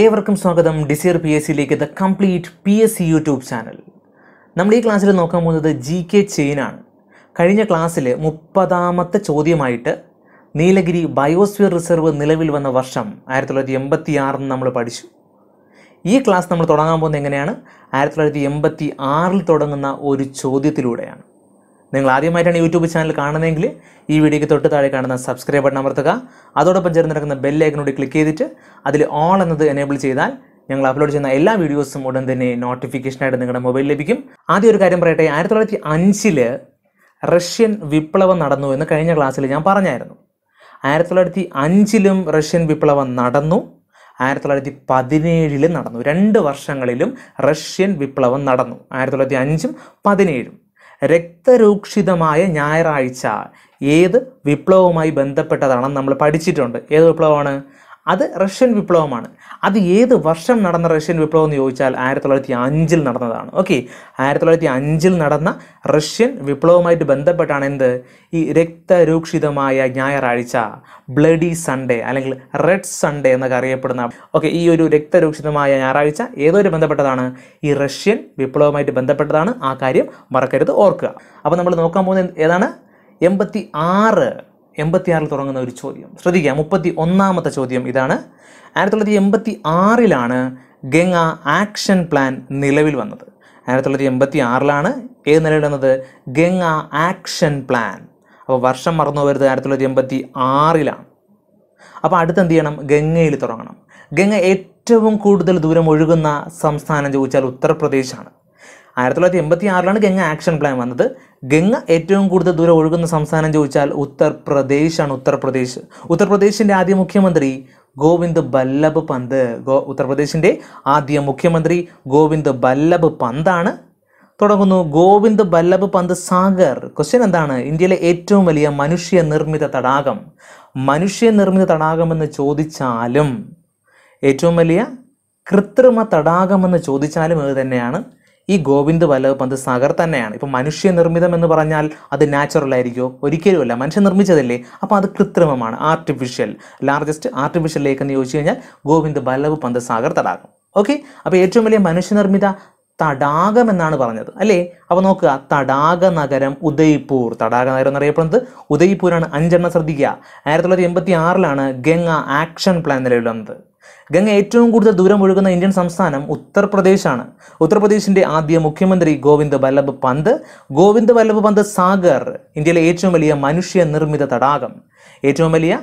ഏവർക്കും സ്വാഗതം desire P S സിയിലേക്ക് the complete P S C YouTube channel നമ്മൾ ഈ ക്ലാസ്സിൽ നോക്കാൻ പോകുന്നത് ജി കെ ചെയിനാണ് കഴിഞ്ഞ ക്ലാസ്സിൽ മുപ്പതാമത്തെ ചോദ്യമായിട്ട് നീലഗിരി ബയോസ്ഫിയർ റിസർവ് നിലവിൽ വന്ന വർഷം ആയിരത്തി തൊള്ളായിരത്തി എൺപത്തി നമ്മൾ പഠിച്ചു ഈ ക്ലാസ് നമ്മൾ തുടങ്ങാൻ പോകുന്നത് എങ്ങനെയാണ് ആയിരത്തി തൊള്ളായിരത്തി എൺപത്തി ആറിൽ തുടങ്ങുന്ന ഒരു ചോദ്യത്തിലൂടെയാണ് നിങ്ങൾ ആദ്യമായിട്ടാണ് യൂട്യൂബ് ചാനൽ കാണുന്നതെങ്കിൽ ഈ വീഡിയോയ്ക്ക് തൊട്ട് താഴെ കാണുന്ന സബ്സ്ക്രൈബ് ബട്ടൺ അമർത്തുക അതോടൊപ്പം ചേർന്ന് നടക്കുന്ന ബെല്ലൈക്കനോട് ക്ലിക്ക് ചെയ്തിട്ട് അതിൽ ഓൺ എന്നത് എനേബിൾ ചെയ്താൽ ഞങ്ങൾ അപ്ലോഡ് ചെയ്യുന്ന എല്ലാ വീഡിയോസും ഉടൻ തന്നെ നോട്ടിഫിക്കേഷനായിട്ട് നിങ്ങളുടെ മൊബൈൽ ലഭിക്കും ആദ്യം ഒരു കാര്യം പറയട്ടെ ആയിരത്തി തൊള്ളായിരത്തി അഞ്ചിൽ റഷ്യൻ വിപ്ലവം നടന്നു എന്ന് കഴിഞ്ഞ ക്ലാസ്സിൽ ഞാൻ പറഞ്ഞായിരുന്നു ആയിരത്തി തൊള്ളായിരത്തി അഞ്ചിലും റഷ്യൻ വിപ്ലവം നടന്നു ആയിരത്തി തൊള്ളായിരത്തി പതിനേഴിലും നടന്നു രണ്ട് വർഷങ്ങളിലും റഷ്യൻ വിപ്ലവം നടന്നു ആയിരത്തി തൊള്ളായിരത്തി അഞ്ചും പതിനേഴും രക്തരൂക്ഷിതമായ ഞായറാഴ്ച ഏത് വിപ്ലവവുമായി ബന്ധപ്പെട്ടതാണെന്ന് നമ്മൾ പഠിച്ചിട്ടുണ്ട് ഏത് വിപ്ലവമാണ് അത് റഷ്യൻ വിപ്ലവമാണ് അത് ഏത് വർഷം നടന്ന റഷ്യൻ വിപ്ലവം എന്ന് ചോദിച്ചാൽ ആയിരത്തി തൊള്ളായിരത്തി അഞ്ചിൽ നടന്നതാണ് ഓക്കെ ആയിരത്തി തൊള്ളായിരത്തി അഞ്ചിൽ നടന്ന റഷ്യൻ വിപ്ലവവുമായിട്ട് ബന്ധപ്പെട്ടാണ് എന്ത് ഈ രക്തരൂക്ഷിതമായ ഞായറാഴ്ച ബ്ലഡി സൺഡേ അല്ലെങ്കിൽ റെഡ് സൺഡേ എന്നൊക്കെ അറിയപ്പെടുന്ന ഓക്കെ ഈ ഒരു രക്തരൂക്ഷിതമായ ഞായറാഴ്ച ഏതൊരു ബന്ധപ്പെട്ടതാണ് ഈ റഷ്യൻ വിപ്ലവവുമായിട്ട് ബന്ധപ്പെട്ടതാണ് ആ കാര്യം മറക്കരുത് ഓർക്കുക അപ്പോൾ നമ്മൾ നോക്കാൻ പോകുന്നത് ഏതാണ് എൺപത്തി ആറ് എൺപത്തിയാറിൽ തുടങ്ങുന്ന ഒരു ചോദ്യം ശ്രദ്ധിക്കുക മുപ്പത്തി ഒന്നാമത്തെ ചോദ്യം ഇതാണ് ആയിരത്തി തൊള്ളായിരത്തി എൺപത്തി ആറിലാണ് ഗംഗ ആക്ഷൻ പ്ലാൻ നിലവിൽ വന്നത് ആയിരത്തി തൊള്ളായിരത്തി എൺപത്തി ആറിലാണ് ഏത് നിലവിൽ വന്നത് ഗംഗ ആക്ഷൻ പ്ലാൻ അപ്പോൾ വർഷം മറന്നു വരുന്നത് ആയിരത്തി തൊള്ളായിരത്തി എൺപത്തി ആറിലാണ് അപ്പോൾ അടുത്ത് എന്ത് ചെയ്യണം ഗംഗയിൽ തുടങ്ങണം ഗംഗ ഏറ്റവും കൂടുതൽ ദൂരം ഒഴുകുന്ന സംസ്ഥാനം ചോദിച്ചാൽ ഉത്തർപ്രദേശാണ് ആയിരത്തി തൊള്ളായിരത്തി എൺപത്തി ആറിലാണ് ഗംഗ ആക്ഷൻ പ്ലാൻ വന്നത് ഗംഗ ഏറ്റവും കൂടുതൽ ദൂരം ഒഴുകുന്ന സംസ്ഥാനം ചോദിച്ചാൽ ഉത്തർപ്രദേശാണ് ഉത്തർപ്രദേശ് ഉത്തർപ്രദേശിൻ്റെ ആദ്യ മുഖ്യമന്ത്രി ഗോവിന്ദ് ബല്ലഭ് പന്ത് ഗോ ഉത്തർപ്രദേശിൻ്റെ ആദ്യ മുഖ്യമന്ത്രി ഗോവിന്ദ് ബല്ലഭ് പന്താണ് തുടങ്ങുന്നു ഗോവിന്ദ് ബല്ലഭ് പന്ത് സാഗർ ക്വസ്റ്റ്യൻ എന്താണ് ഇന്ത്യയിലെ ഏറ്റവും വലിയ മനുഷ്യ നിർമ്മിത തടാകം മനുഷ്യ നിർമ്മിത തടാകമെന്ന് ചോദിച്ചാലും ഏറ്റവും വലിയ കൃത്രിമ തടാകമെന്ന് ചോദിച്ചാലും ഇത് തന്നെയാണ് ഈ ഗോവിന്ദ് വല്ലഭ് പന്ത് സാഗർ തന്നെയാണ് ഇപ്പം നിർമ്മിതം എന്ന് പറഞ്ഞാൽ അത് നാച്ചുറൽ ആയിരിക്കുമോ ഒരിക്കലുമല്ല മനുഷ്യ നിർമ്മിച്ചതല്ലേ അപ്പോൾ അത് കൃത്രിമമാണ് ആർട്ടിഫിഷ്യൽ ലാർജസ്റ്റ് ആർട്ടിഫിഷ്യൽ ലേക്ക് എന്ന് ചോദിച്ചു കഴിഞ്ഞാൽ ഗോവിന്ദ് വല്ലഭ് പന്ത് സാഗർ തടാകം ഓക്കെ അപ്പോൾ ഏറ്റവും വലിയ മനുഷ്യനിർമ്മിത തടാകം എന്നാണ് പറഞ്ഞത് അല്ലേ അപ്പോൾ നോക്കുക തടാക നഗരം ഉദയ്പൂർ തടാക നഗരം എന്നറിയപ്പെടുന്നത് ഉദയ്പൂരാണ് അഞ്ചെണ്ണം ശ്രദ്ധിക്കുക ആയിരത്തി തൊള്ളായിരത്തി എൺപത്തി ആറിലാണ് ഗംഗ ആക്ഷൻ പ്ലാൻ നിലവിൽ വന്നത് ഗംഗ ഏറ്റവും കൂടുതൽ ദൂരം ഒഴുകുന്ന ഇന്ത്യൻ സംസ്ഥാനം ഉത്തർപ്രദേശാണ് ഉത്തർപ്രദേശിന്റെ ആദ്യ മുഖ്യമന്ത്രി ഗോവിന്ദ് വല്ലഭ് പന്ത് ഗോവിന്ദ് വല്ലഭ് പന്ത് സാഗർ ഇന്ത്യയിലെ ഏറ്റവും വലിയ മനുഷ്യ നിർമ്മിത തടാകം ഏറ്റവും വലിയ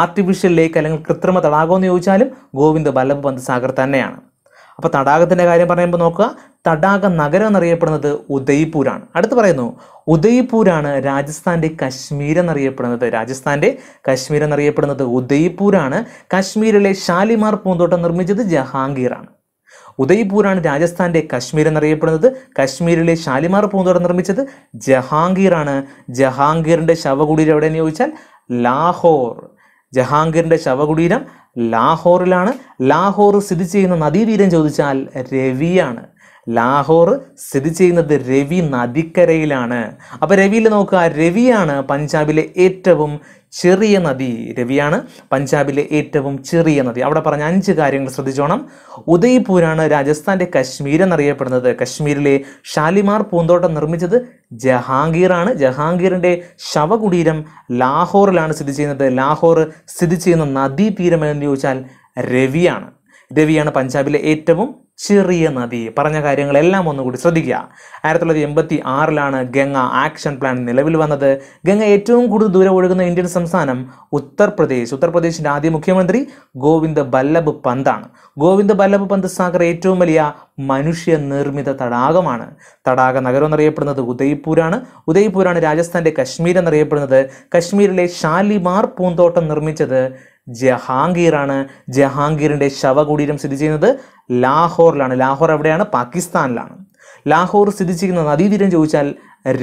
ആർട്ടിഫിഷ്യൽ ലേക്ക് അല്ലെങ്കിൽ കൃത്രിമ തടാകം എന്ന് ചോദിച്ചാലും ഗോവിന്ദ് വല്ലഭ് പന്ത് സാഗർ തന്നെയാണ് അപ്പോൾ തടാകത്തിൻ്റെ കാര്യം പറയുമ്പോൾ നോക്കുക തടാക നഗരം എന്നറിയപ്പെടുന്നത് ഉദയ്പൂരാണ് അടുത്ത് പറയുന്നു ഉദയ്പൂരാണ് രാജസ്ഥാൻ്റെ കശ്മീർ എന്നറിയപ്പെടുന്നത് രാജസ്ഥാൻ്റെ കശ്മീർ എന്നറിയപ്പെടുന്നത് ഉദയ്പൂരാണ് കശ്മീരിലെ ഷാലിമാർ പൂന്തോട്ടം നിർമ്മിച്ചത് ജഹാംഗീറാണ് ഉദയ്പൂരാണ് രാജസ്ഥാൻ്റെ കശ്മീർ എന്നറിയപ്പെടുന്നത് കശ്മീരിലെ ഷാലിമാർ പൂന്തോട്ടം നിർമ്മിച്ചത് ജഹാംഗീറാണ് ജഹാംഗീറിൻ്റെ ശവകുടീരം എവിടെയെന്ന് ചോദിച്ചാൽ ലാഹോർ ജഹാംഗീറിൻ്റെ ശവകുടീരം ലാഹോറിലാണ് ലാഹോർ സ്ഥിതി ചെയ്യുന്ന നദീതീരം ചോദിച്ചാൽ രവിയാണ് ലാഹോർ സ്ഥിതി ചെയ്യുന്നത് രവി നദിക്കരയിലാണ് അപ്പോൾ രവിയിൽ നോക്കുക രവിയാണ് പഞ്ചാബിലെ ഏറ്റവും ചെറിയ നദി രവിയാണ് പഞ്ചാബിലെ ഏറ്റവും ചെറിയ നദി അവിടെ പറഞ്ഞ അഞ്ച് കാര്യങ്ങൾ ശ്രദ്ധിച്ചോണം ഉദയ്പൂരാണ് രാജസ്ഥാൻ്റെ കശ്മീർ എന്നറിയപ്പെടുന്നത് കശ്മീരിലെ ഷാലിമാർ പൂന്തോട്ടം നിർമ്മിച്ചത് ജഹാംഗീറാണ് ജഹാംഗീറിൻ്റെ ശവകുടീരം ലാഹോറിലാണ് സ്ഥിതി ചെയ്യുന്നത് ലാഹോർ സ്ഥിതി ചെയ്യുന്ന നദീതീരം എന്ന് ചോദിച്ചാൽ രവിയാണ് രവിയാണ് പഞ്ചാബിലെ ഏറ്റവും ചെറിയ നദി പറഞ്ഞ കാര്യങ്ങളെല്ലാം ഒന്നുകൂടി ശ്രദ്ധിക്കുക ആയിരത്തി തൊള്ളായിരത്തി എൺപത്തി ആറിലാണ് ഗംഗ ആക്ഷൻ പ്ലാൻ നിലവിൽ വന്നത് ഗംഗ ഏറ്റവും കൂടുതൽ ദൂരം ഒഴുകുന്ന ഇന്ത്യൻ സംസ്ഥാനം ഉത്തർപ്രദേശ് ഉത്തർപ്രദേശിൻ്റെ ആദ്യ മുഖ്യമന്ത്രി ഗോവിന്ദ് ബല്ലഭ് പന്താണ് ഗോവിന്ദ് ബല്ലഭ് പന്ത് സാഗർ ഏറ്റവും വലിയ മനുഷ്യ നിർമ്മിത തടാകമാണ് തടാക നഗരം എന്നറിയപ്പെടുന്നത് ഉദയ്പൂരാണ് ഉദയ്പൂരാണ് രാജസ്ഥാൻ്റെ കശ്മീർ എന്നറിയപ്പെടുന്നത് കശ്മീരിലെ ഷാലിമാർ പൂന്തോട്ടം നിർമ്മിച്ചത് ജഹാംഗീറാണ് ജഹാംഗീറിൻ്റെ ശവകുടീരം സ്ഥിതി ചെയ്യുന്നത് ലാഹോറിലാണ് ലാഹോർ എവിടെയാണ് പാകിസ്ഥാനിലാണ് ലാഹോർ സ്ഥിതി ചെയ്യുന്ന നദീതീരം ചോദിച്ചാൽ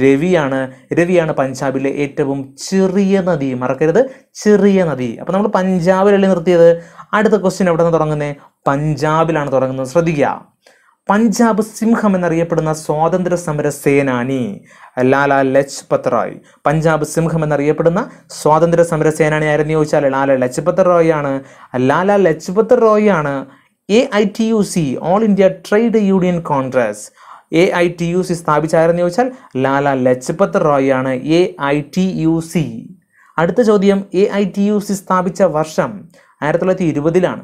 രവിയാണ് രവിയാണ് പഞ്ചാബിലെ ഏറ്റവും ചെറിയ നദി മറക്കരുത് ചെറിയ നദി അപ്പോൾ നമ്മൾ പഞ്ചാബിലല്ലേ നിർത്തിയത് അടുത്ത ക്വസ്റ്റ്യൻ എവിടെ നിന്ന് തുടങ്ങുന്നത് പഞ്ചാബിലാണ് തുടങ്ങുന്നത് ശ്രദ്ധിക്കുക പഞ്ചാബ് സിംഹം എന്നറിയപ്പെടുന്ന സ്വാതന്ത്ര്യ സമര സേനാനി ലാല ലജ്പത് റായ് പഞ്ചാബ് സിംഹം എന്നറിയപ്പെടുന്ന സ്വാതന്ത്ര്യ സമര സേനാനി ആയിരുന്നു ചോദിച്ചാൽ ലാല ലജ്പത് റോയ് ആണ് ലാല ലജ്പത് റോയ് ആണ് A I T U C all India trade union congress A I T U C സ്ഥാപിച്ചായിരുന്നു ചോദിച്ചാൽ ലാല ലജ്പത് റോയ് ആണ് A I T U C അടുത്ത ചോദ്യം A I T U C സ്ഥാപിച്ച വർഷം ആയിരത്തി തൊള്ളായിരത്തി ഇരുപതിലാണ്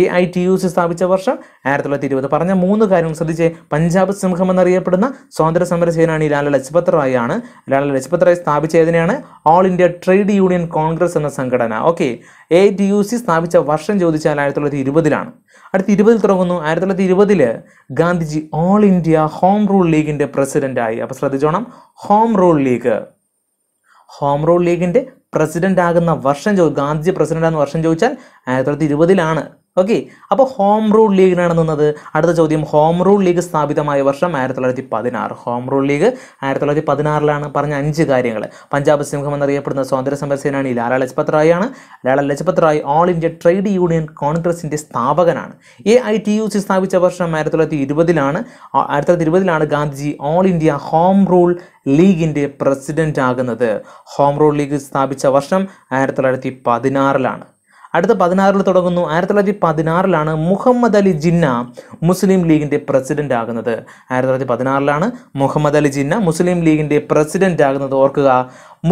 A I T U C സ്ഥാപിച്ച വർഷം ആയിരത്തി തൊള്ളായിരത്തി ഇരുപത് പറഞ്ഞ മൂന്ന് കാര്യങ്ങൾ ശ്രദ്ധിച്ച് പഞ്ചാബ് സിംഹം എന്നറിയപ്പെടുന്ന സ്വാതന്ത്ര്യ സമരസേനാനി ലാല ലജ്പത് റായ് ആണ് ലാല ലജ്പത് റായ് സ്ഥാപിച്ച ഏതിനെയാണ് all India trade union congress എന്ന സംഘടന okay A T U C സ്ഥാപിച്ച വർഷം ചോദിച്ചാൽ ആയിരത്തി തൊള്ളായിരത്തി ഇരുപതിലാണ് അടുത്ത ഇരുപതിൽ തുടങ്ങുന്നു ആയിരത്തി തൊള്ളായിരത്തി ഇരുപതിൽ Gandhiji all India home rule ലീഗിൻ്റെ പ്രസിഡൻ്റായി അപ്പോൾ ശ്രദ്ധിച്ചോണം home rule league home rule ലീഗിൻ്റെ പ്രസിഡൻ്റ് ആകുന്ന വർഷം ഗാന്ധിജി പ്രസിഡൻ്റ് ആകുന്ന വർഷം ചോദിച്ചാൽ ആയിരത്തി തൊള്ളായിരത്തി ഇരുപതിലാണ് ഓക്കെ അപ്പോൾ ഹോം റൂൾ ലീഗിനാണ് നിന്നത് അടുത്ത ചോദ്യം ഹോം റൂൾ ലീഗ് സ്ഥാപിതമായ വർഷം ആയിരത്തി തൊള്ളായിരത്തി പതിനാറ് ഹോം റൂൾ ലീഗ് ആയിരത്തി തൊള്ളായിരത്തി പതിനാറിലാണ് പറഞ്ഞ അഞ്ച് കാര്യങ്ങൾ പഞ്ചാബ് സിംഹം എന്നറിയപ്പെടുന്ന സ്വാതന്ത്ര്യ സമര സേനാനി ലാലാ ലജ്പത് റായാണ് Lala Lajpat Rai all India trade union കോൺഗ്രസിൻ്റെ സ്ഥാപകനാണ് A I T U C സ്ഥാപിച്ച വർഷം ആയിരത്തി തൊള്ളായിരത്തി ഇരുപതിലാണ് ആയിരത്തി തൊള്ളായിരത്തി ഇരുപതിലാണ് Gandhiji all India home rule ലീഗിൻ്റെ പ്രസിഡൻ്റ് ആകുന്നത് ഹോം റൂൾ ലീഗ് സ്ഥാപിച്ച വർഷം ആയിരത്തി തൊള്ളായിരത്തി പതിനാറിലാണ് അടുത്ത പതിനാറിൽ തുടങ്ങുന്നു ആയിരത്തി തൊള്ളായിരത്തി പതിനാറിലാണ് മുഹമ്മദ് അലി ജിന്ന മുസ്ലിം ലീഗിൻ്റെ പ്രസിഡൻ്റ് ആകുന്നത് ആയിരത്തി തൊള്ളായിരത്തി പതിനാറിലാണ് മുഹമ്മദ് അലി ജിന്ന മുസ്ലിം ലീഗിൻ്റെ പ്രസിഡൻ്റ് ആകുന്നത് ഓർക്കുക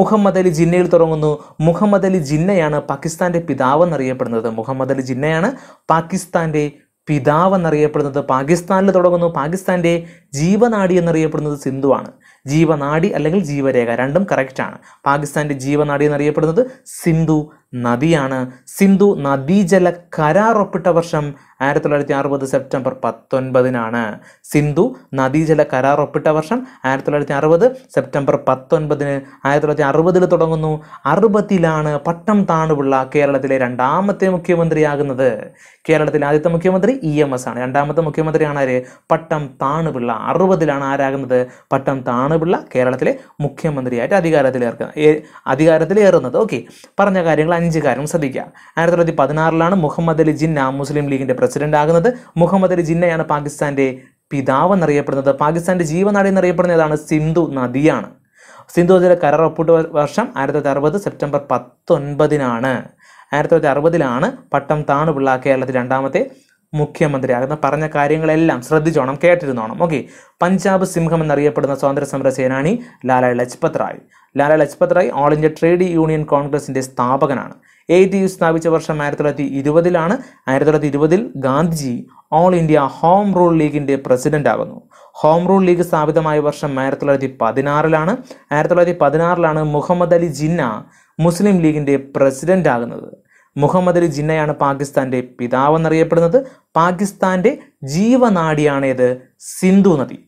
മുഹമ്മദ് അലി ജിന്നയിൽ തുടങ്ങുന്നു മുഹമ്മദ് അലി ജിന്നയാണ് പാകിസ്ഥാൻ്റെ പിതാവെന്നറിയപ്പെടുന്നത് മുഹമ്മദ് അലി ജിന്നയാണ് പാകിസ്ഥാൻ്റെ പിതാവെന്നറിയപ്പെടുന്നത് പാകിസ്ഥാനിൽ തുടങ്ങുന്നു പാകിസ്ഥാൻ്റെ ജീവനാടി എന്നറിയപ്പെടുന്നത് സിന്ധുവാണ് ജീവനാടി അല്ലെങ്കിൽ ജീവരേഖ രണ്ടും കറക്റ്റാണ് പാകിസ്ഥാൻ്റെ ജീവനാടി എന്നറിയപ്പെടുന്നത് സിന്ധു നദിയാണ് സിന്ധു നദീജല കരാർ ഒപ്പിട്ട വർഷം ആയിരത്തി തൊള്ളായിരത്തി അറുപത് സെപ്റ്റംബർ പത്തൊൻപതിനാണ് സിന്ധു നദീജല കരാർ ഒപ്പിട്ട വർഷം ആയിരത്തി തൊള്ളായിരത്തി അറുപത് സെപ്റ്റംബർ പത്തൊൻപതിന് ആയിരത്തി തൊള്ളായിരത്തി അറുപതിൽ തുടങ്ങുന്നു അറുപതിലാണ് പട്ടം താണുപിള്ള കേരളത്തിലെ രണ്ടാമത്തെ മുഖ്യമന്ത്രിയാകുന്നത് കേരളത്തിലെ ആദ്യത്തെ മുഖ്യമന്ത്രി ഇ എം എസ് ആണ് രണ്ടാമത്തെ മുഖ്യമന്ത്രിയാണ് ആര് പട്ടം താണുപിള്ള അറുപതിലാണ് ആരാകുന്നത് പട്ടം താണു പിള്ള കേരളത്തിലെ മുഖ്യമന്ത്രിയായിട്ട് അധികാരത്തിലേർക്കുന്നത് അധികാരത്തിലേറുന്നത് ഓക്കെ പറഞ്ഞ കാര്യങ്ങൾ അഞ്ച് കാര്യം ശ്രദ്ധിക്കുക ആയിരത്തി തൊള്ളായിരത്തി പതിനാറിലാണ് മുഹമ്മദ് അലി ജിന്ന മുസ്ലിം ലീഗിൻ്റെ പ്രസിഡന്റ് ആകുന്നത് മുഹമ്മദ് അലി ജിന്നയാണ് പാകിസ്ഥാൻ്റെ പിതാവ് എന്നറിയപ്പെടുന്നത് പാകിസ്ഥാൻ്റെ ജീവനാടി എന്നറിയപ്പെടുന്ന ഏതാണ് സിന്ധു നദിയാണ് സിന്ധു നദിയുടെ കരാർ ഒപ്പിട്ട വർഷം ആയിരത്തി തൊള്ളായിരത്തി അറുപത് സെപ്റ്റംബർ പത്തൊൻപതിനാണ് ആയിരത്തി തൊള്ളായിരത്തി അറുപതിലാണ് പട്ടം താണുപിള്ള കേരളത്തിൽ രണ്ടാമത്തെ ആകുന്ന പറഞ്ഞ കാര്യങ്ങളെല്ലാം ശ്രദ്ധിച്ചോണം കേട്ടിരുന്നോണം ഓക്കെ പഞ്ചാബ് സിംഹം എന്നറിയപ്പെടുന്ന സ്വാതന്ത്ര്യ സമര സേനാനി Lala Lajpat Rai Lala Lajpat Rai all India trade union കോൺഗ്രസിൻ്റെ സ്ഥാപകനാണ് എ ഡി യു സ്ഥാപിച്ച വർഷം ആയിരത്തി തൊള്ളായിരത്തി ഇരുപതിലാണ് ആയിരത്തി തൊള്ളായിരത്തി ഇരുപതിൽ Gandhiji all India home rule ലീഗിൻ്റെ പ്രസിഡന്റ് ആകുന്നു ഹോം റൂൾ ലീഗ് സ്ഥാപിതമായ വർഷം ആയിരത്തി തൊള്ളായിരത്തി പതിനാറിലാണ് ആയിരത്തി തൊള്ളായിരത്തി പതിനാറിലാണ് മുഹമ്മദ് അലി ജിന്ന മുസ്ലിം ലീഗിൻ്റെ പ്രസിഡന്റ് ആകുന്നത് മുഹമ്മദ് അലി ജിന്നയാണ് പാകിസ്ഥാൻ്റെ പിതാവെന്നറിയപ്പെടുന്നത് പാകിസ്ഥാൻ്റെ ജീവനാഡിയാണ് സിന്ധു നദി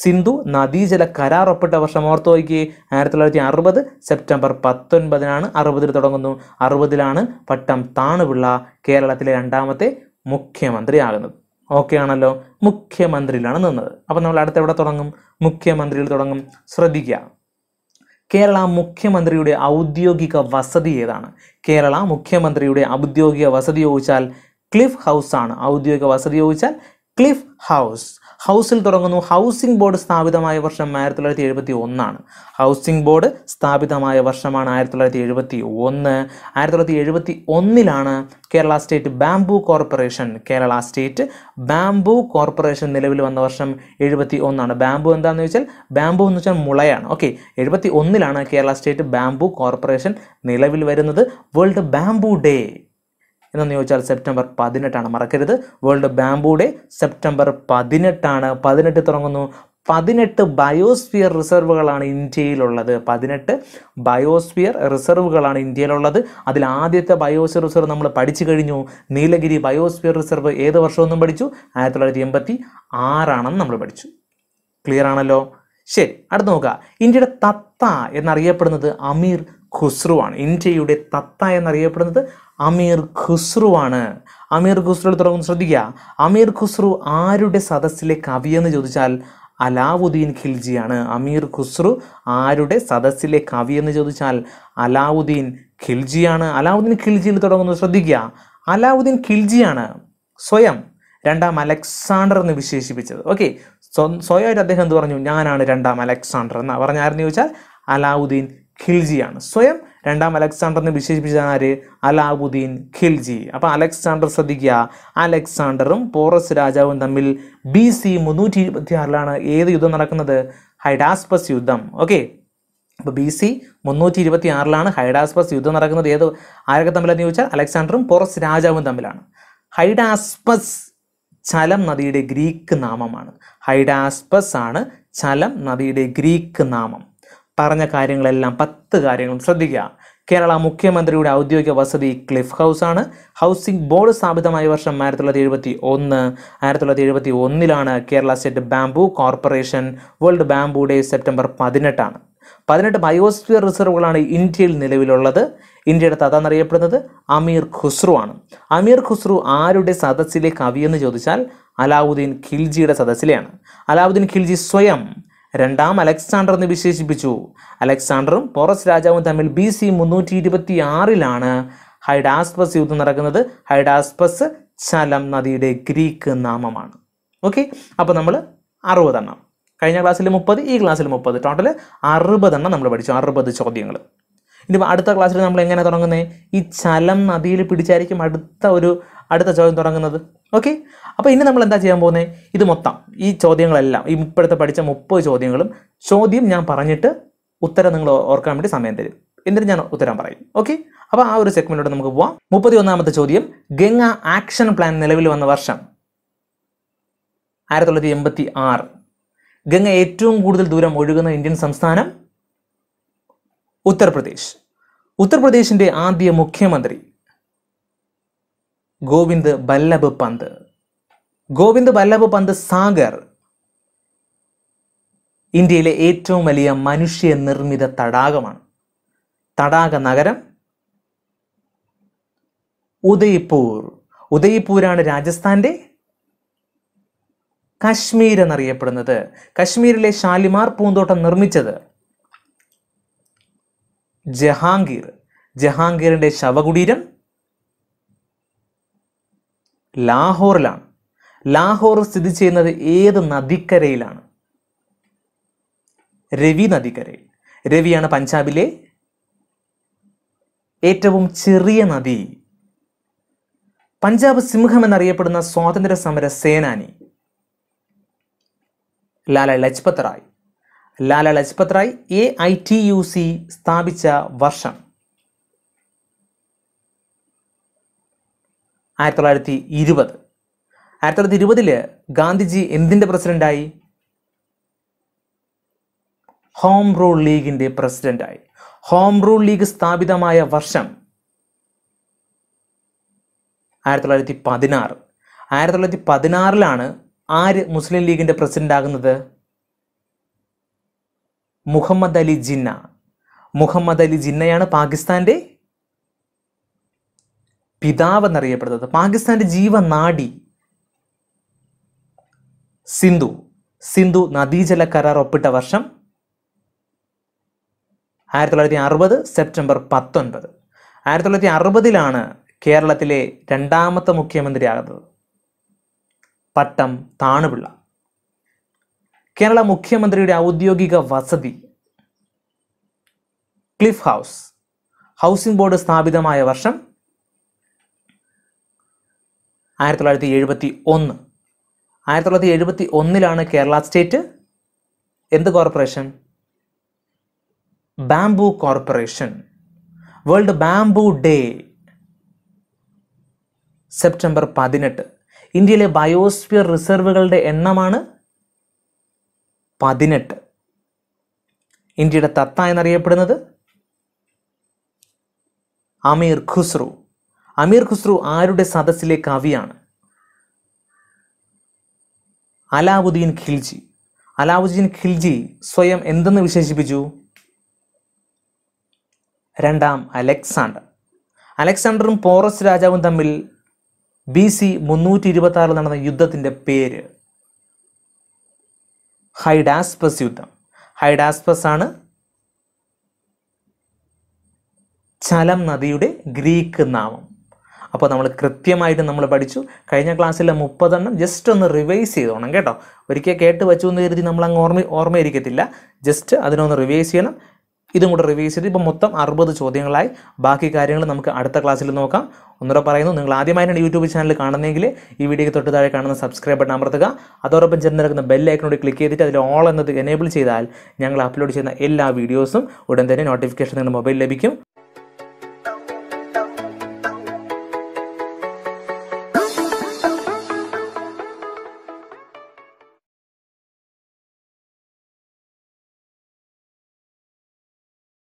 സിന്ധു നദീജല കരാർ ഒപ്പിട്ട വർഷം ഓർത്തു നോക്കി ആയിരത്തി തൊള്ളായിരത്തി അറുപത് സെപ്റ്റംബർ പത്തൊൻപതിനാണ് അറുപതിൽ തുടങ്ങുന്നു അറുപതിലാണ് പട്ടം താണുപിള്ള കേരളത്തിലെ രണ്ടാമത്തെ മുഖ്യമന്ത്രിയാകുന്നത് ഓക്കെ ആണല്ലോ മുഖ്യമന്ത്രിയിലാണ് നിന്നത് അപ്പം നമ്മൾ അടുത്ത് എവിടെ തുടങ്ങും മുഖ്യമന്ത്രിയിൽ തുടങ്ങും ശ്രദ്ധിക്കുക കേരള മുഖ്യമന്ത്രിയുടെ ഔദ്യോഗിക വസതി ഏതാണ് കേരള മുഖ്യമന്ത്രിയുടെ ഔദ്യോഗിക വസതി ചോദിച്ചാൽ ക്ലിഫ് ഹൗസ് ആണ് ഔദ്യോഗിക വസതി ചോദിച്ചാൽ ക്ലിഫ് ഹൗസ് ഹൗസിൽ തുടങ്ങുന്നു ഹൗസിംഗ് ബോർഡ് സ്ഥാപിതമായ വർഷം ആയിരത്തി തൊള്ളായിരത്തി എഴുപത്തി ഒന്നാണ് ഹൗസിംഗ് ബോർഡ് സ്ഥാപിതമായ വർഷമാണ് ആയിരത്തി തൊള്ളായിരത്തി എഴുപത്തി ഒന്ന് ആയിരത്തി തൊള്ളായിരത്തി എഴുപത്തി ഒന്നിലാണ് Kerala state bamboo corporation Kerala state bamboo corporation നിലവിൽ വന്ന വർഷം എഴുപത്തി ഒന്നാണ് ബാംബു എന്താണെന്ന് വെച്ചാൽ ബാംബു എന്ന് വെച്ചാൽ മുളയാണ് ഓക്കെ എഴുപത്തി ഒന്നിലാണ് കേരള സ്റ്റേറ്റ് ബാംബു കോർപ്പറേഷൻ നിലവിൽ വരുന്നത് വേൾഡ് ബാംബു ഡേ എന്നൊന്ന് ചോദിച്ചാൽ സെപ്റ്റംബർ പതിനെട്ടാണ് മറക്കരുത് വേൾഡ് ബാംബു ഡേ സെപ്റ്റംബർ പതിനെട്ടാണ് പതിനെട്ട് തുടങ്ങുന്നു പതിനെട്ട് ബയോസ്ഫിയർ റിസർവുകളാണ് ഇന്ത്യയിലുള്ളത് പതിനെട്ട് ബയോസ്ഫിയർ റിസർവുകളാണ് ഇന്ത്യയിലുള്ളത് അതിൽ ആദ്യത്തെ ബയോസ്ഫിയർ റിസർവ് നമ്മൾ പഠിച്ചു കഴിഞ്ഞു നീലഗിരി ബയോസ്ഫിയർ റിസർവ് ഏത് വർഷമൊന്നും പഠിച്ചു ആയിരത്തി തൊള്ളായിരത്തി എൺപത്തി ആറാണെന്ന് നമ്മൾ പഠിച്ചു ക്ലിയർ ആണല്ലോ ശരി അടുത്ത് നോക്കുക ഇന്ത്യയുടെ തത്ത എന്നറിയപ്പെടുന്നത് അമീർ ഖുസ്രുവാണ് ഇന്ത്യയുടെ തത്ത എന്നറിയപ്പെടുന്നത് അമീർ ഖുസ്രുവാണ് അമീർ ഖുസ്രു തുടങ്ങുന്നു ശ്രദ്ധിക്കുക അമീർ ഖുസ്രു ആരുടെ സദസ്സിലെ കവിയെന്ന് ചോദിച്ചാൽ അലാവുദ്ദീൻ ഖിൽജിയാണ് അമീർ ഖുസ്രു ആരുടെ സദസ്സിലെ കവി എന്ന് ചോദിച്ചാൽ അലാവുദ്ദീൻ ഖിൽജിയാണ് അലാവുദ്ദീൻ ഖിൽജിയിൽ തുടങ്ങുന്നത് ശ്രദ്ധിക്കുക അലാവുദ്ദീൻ ഖിൽജിയാണ് സ്വയം രണ്ടാം അലക്സാണ്ടർ എന്ന് വിശേഷിപ്പിച്ചത് ഓക്കെ സ്വയമായിട്ട് അദ്ദേഹം എന്ത് പറഞ്ഞു ഞാനാണ് രണ്ടാം അലക്സാണ്ടർ എന്ന് പറഞ്ഞാരെന്ന് ചോദിച്ചാൽ അലാവുദ്ദീൻ ഖിൽജിയാണ് സ്വയം രണ്ടാം അലക്സാണ്ടറിനെ വിശേഷിപ്പിച്ചതാണ് ആര് അലാവുദ്ദീൻ ഖിൽജി അപ്പോൾ അലക്സാണ്ടർ ശ്രദ്ധിക്കുക അലക്സാണ്ടറും പോറസ് രാജാവും തമ്മിൽ ബി സി മുന്നൂറ്റി ഇരുപത്തി ആറിലാണ് ഏത് യുദ്ധം നടക്കുന്നത് ഹൈഡാസ്പസ് യുദ്ധം ഓക്കെ അപ്പോൾ ബി സി മുന്നൂറ്റി ഇരുപത്തി ആറിലാണ് ഹൈഡാസ്പസ് യുദ്ധം നടക്കുന്നത് ഏത് ആരൊക്കെ തമ്മിലെന്ന് ചോദിച്ചാൽ അലക്സാണ്ടറും പോറസ് രാജാവും തമ്മിലാണ് ഹൈഡാസ്പസ് ചലം നദിയുടെ ഗ്രീക്ക് നാമമാണ് ഹൈഡാസ്പസ് ആണ് ചലം നദിയുടെ ഗ്രീക്ക് നാമം പറഞ്ഞ കാര്യങ്ങളെല്ലാം പത്ത് കാര്യങ്ങൾ ശ്രദ്ധിക്കുക കേരള മുഖ്യമന്ത്രിയുടെ ഔദ്യോഗിക വസതി ക്ലിഫ് ഹൗസ് ആണ് ഹൗസിംഗ് ബോർഡ് സ്ഥാപിതമായ വർഷം ആയിരത്തി തൊള്ളായിരത്തി എഴുപത്തി ഒന്ന് ആയിരത്തി തൊള്ളായിരത്തി എഴുപത്തി ഒന്നിലാണ് Kerala state bamboo corporation world bamboo day September പതിനെട്ടാണ് പതിനെട്ട് ബയോസ്ഫിയർ റിസർവുകളാണ് ഇന്ത്യയിൽ നിലവിലുള്ളത് ഇന്ത്യയുടെ തഥ എന്നറിയപ്പെടുന്നത് അമീർ ഖുസ്രു ആണ് അമീർ ഖുസ്രു ആരുടെ സദസ്സിലെ കവിയെന്ന് ചോദിച്ചാൽ അലാവുദ്ദീൻ ഖിൽജിയുടെ സദസ്സിലെയാണ് അലാവുദ്ദീൻ ഖിൽജി സ്വയം രണ്ടാം അലക്സാണ്ടർ എന്ന് വിശേഷിപ്പിച്ചു അലക്സാണ്ടറും പോറസ് രാജാവും തമ്മിൽ ബി സി മുന്നൂറ്റി ഇരുപത്തി ആറിലാണ് ഹൈഡാസ്പസ് യുദ്ധം നടക്കുന്നത് ഹൈഡാസ്പസ് ചലം നദിയുടെ ഗ്രീക്ക് നാമമാണ് ഓക്കെ അപ്പോൾ നമ്മൾ അറുപതെണ്ണം കഴിഞ്ഞ ക്ലാസ്സിൽ മുപ്പത് ഈ ക്ലാസ്സിൽ മുപ്പത് ടോട്ടൽ അറുപതെണ്ണം നമ്മൾ പഠിച്ചു അറുപത് ചോദ്യങ്ങൾ ഇനി അടുത്ത ക്ലാസ്സിൽ നമ്മൾ എങ്ങനെ തുടങ്ങുന്നത് ഈ ചലം നദിയിൽ പിടിച്ചായിരിക്കും അടുത്ത ഒരു അടുത്ത ചോദ്യം തുടങ്ങുന്നത് ഓക്കെ അപ്പോൾ ഇനി നമ്മൾ എന്താ ചെയ്യാൻ പോകുന്നത് ഇത് മൊത്തം ഈ ചോദ്യങ്ങളെല്ലാം ഈ ഇപ്പോഴത്തെ പഠിച്ച മുപ്പത് ചോദ്യങ്ങളും ചോദ്യം ഞാൻ പറഞ്ഞിട്ട് ഉത്തരം നിങ്ങൾ ഓർക്കാൻ വേണ്ടി സമയം തരും എന്നിട്ട് ഞാൻ ഉത്തരം പറയും ഓക്കെ അപ്പോൾ ആ ഒരു സെഗ്മെൻറ്റോട് നമുക്ക് പോവാം മുപ്പത്തി ഒന്നാമത്തെ ചോദ്യം ഗംഗ ആക്ഷൻ പ്ലാൻ നിലവിൽ വന്ന വർഷം ആയിരത്തി തൊള്ളായിരത്തി എൺപത്തി ആറ് ഗംഗ ഏറ്റവും കൂടുതൽ ദൂരം ഒഴുകുന്ന ഇന്ത്യൻ സംസ്ഥാനം ഉത്തർപ്രദേശ് ഉത്തർപ്രദേശിന്റെ ആദ്യ മുഖ്യമന്ത്രി ഗോവിന്ദ് ബല്ലഭ് പന്ത് ഗോവിന്ദ് ബല്ലഭ് പന്ത് സാഗർ ഇന്ത്യയിലെ ഏറ്റവും വലിയ മനുഷ്യ നിർമ്മിത തടാകമാണ് തടാക നഗരം ഉദയ്പൂർ ഉദയ്പൂരാണ് രാജസ്ഥാന്റെ കശ്മീർ എന്നറിയപ്പെടുന്നത് കശ്മീരിലെ ഷാലിമാർ പൂന്തോട്ടം നിർമ്മിച്ചത് ജഹാംഗീർ ജഹാംഗീറിൻ്റെ ശവകുടീരം ലാഹോറിലാണ് ലാഹോർ സ്ഥിതി ചെയ്യുന്നത് ഏത് നദിക്കരയിലാണ് രവി നദിക്കരയിൽ രവിയാണ് പഞ്ചാബിലെ ഏറ്റവും ചെറിയ നദി പഞ്ചാബ് സിംഹം എന്നറിയപ്പെടുന്ന സ്വാതന്ത്ര്യ സമര സേനാനി Lala Lajpat Rai Lala Lajpat Rai A I T U C സ്ഥാപിച്ച വർഷം ആയിരത്തി തൊള്ളായിരത്തി ഇരുപത് ആയിരത്തി തൊള്ളായിരത്തി ഇരുപതിൽ ഗാന്ധിജി എന്തിൻ്റെ പ്രസിഡൻ്റായി ഹോം റൂൾ ലീഗിൻ്റെ പ്രസിഡൻ്റായി ഹോം റൂൾ ലീഗ് സ്ഥാപിതമായ വർഷം ആയിരത്തി തൊള്ളായിരത്തി പതിനാറ് ആയിരത്തി തൊള്ളായിരത്തി പതിനാറിലാണ് ആര് മുസ്ലിം ലീഗിൻ്റെ പ്രസിഡൻ്റ് ആകുന്നത് മുഹമ്മദ് അലി ജിന്ന മുഹമ്മദ് അലി ജിന്നയാണ് പാകിസ്ഥാന്റെ പിതാവ് എന്നറിയപ്പെടുന്നത് പാകിസ്ഥാന്റെ ജീവനാടി സിന്ധു സിന്ധു നദീജല കരാർ ഒപ്പിട്ട വർഷം ആയിരത്തി തൊള്ളായിരത്തി അറുപത് സെപ്റ്റംബർ പത്തൊൻപത് ആയിരത്തി തൊള്ളായിരത്തി അറുപതിലാണ് കേരളത്തിലെ രണ്ടാമത്തെ മുഖ്യമന്ത്രിയാകുന്നത് പട്ടം താണുപിള്ള കേരള മുഖ്യമന്ത്രിയുടെ ഔദ്യോഗിക വസതി ക്ലിഫ് ഹൗസ് ഹൗസിംഗ് ബോർഡ് സ്ഥാപിതമായ വർഷം ആയിരത്തി തൊള്ളായിരത്തി എഴുപത്തി ഒന്ന് ആയിരത്തി തൊള്ളായിരത്തി എഴുപത്തി ഒന്നിലാണ് കേരള സ്റ്റേറ്റ് എന്ത് corporation bamboo corporation world bamboo day September പതിനെട്ട് ഇന്ത്യയിലെ ബയോസ്ഫിയർ റിസർവുകളുടെ എണ്ണമാണ് പതിനെട്ട് ഇന്ത്യയുടെ തത്ത എന്നറിയപ്പെടുന്നത് അമീർ ഖുസ്രു അമീർ ഖുസ്രു ആരുടെ സദസ്സിലെ കവിയാണ് അലാവുദ്ദീൻ ഖിൽജി അലാവുദ്ദീൻ ഖിൽജി സ്വയം എന്തെന്ന് വിശേഷിപ്പിച്ചു രണ്ടാം അലക്സാണ്ടർ അലക്സാണ്ടറും പോറസ് രാജാവും തമ്മിൽ ബി സി മുന്നൂറ്റി ഇരുപത്തി ആറിൽ നടന്ന യുദ്ധത്തിൻ്റെ പേര് ഹൈഡാസ്പസ് യുദ്ധം ഹൈഡാസ്പസ് ആണ് ചലം നദിയുടെ ഗ്രീക്ക് നാമം അപ്പോൾ നമ്മൾ കൃത്യമായിട്ട് നമ്മൾ പഠിച്ചു കഴിഞ്ഞ ക്ലാസ്സിലെ മുപ്പതെണ്ണം ജസ്റ്റ് ഒന്ന് റിവൈസ് ചെയ്തോണം കേട്ടോ ഒരിക്കൽ കേട്ട് വച്ചു എന്ന് കരുതി നമ്മൾ അങ്ങ് ഓർമ്മ ഓർമ്മയിരിക്കത്തില്ല ജസ്റ്റ് അതിനൊന്ന് റിവൈസ് ചെയ്യണം ഇതും കൂടെ റിവൈസ് ചെയ്ത് ഇപ്പോൾ മൊത്തം അറുപത് ചോദ്യങ്ങളായി ബാക്കി കാര്യങ്ങൾ നമുക്ക് അടുത്ത ക്ലാസ്സിൽ നോക്കാം ഒന്നുകൂടെ പറയുന്നു നിങ്ങൾ ആദ്യമായിട്ടാണ് യൂട്യൂബ് ചാനൽ കാണുന്നതെങ്കിൽ ഈ വീഡിയോയ്ക്ക് തൊട്ട് താഴെ കാണുന്ന സബ്സ്ക്രൈബ് ബട്ടൺ അമർത്തുക അതോടൊപ്പം ചേർന്ന് നടക്കുന്ന ബെല്ലൈക്കനോട് ക്ലിക്ക് ചെയ്തിട്ട് അതിൽ ഓൾ എന്നത് എനേബിൾ ചെയ്താൽ ഞങ്ങൾ അപ്ലോഡ് ചെയ്യുന്ന എല്ലാ വീഡിയോസും ഉടൻ തന്നെ നോട്ടിഫിക്കേഷൻ നിങ്ങളുടെ മൊബൈൽ ലഭിക്കും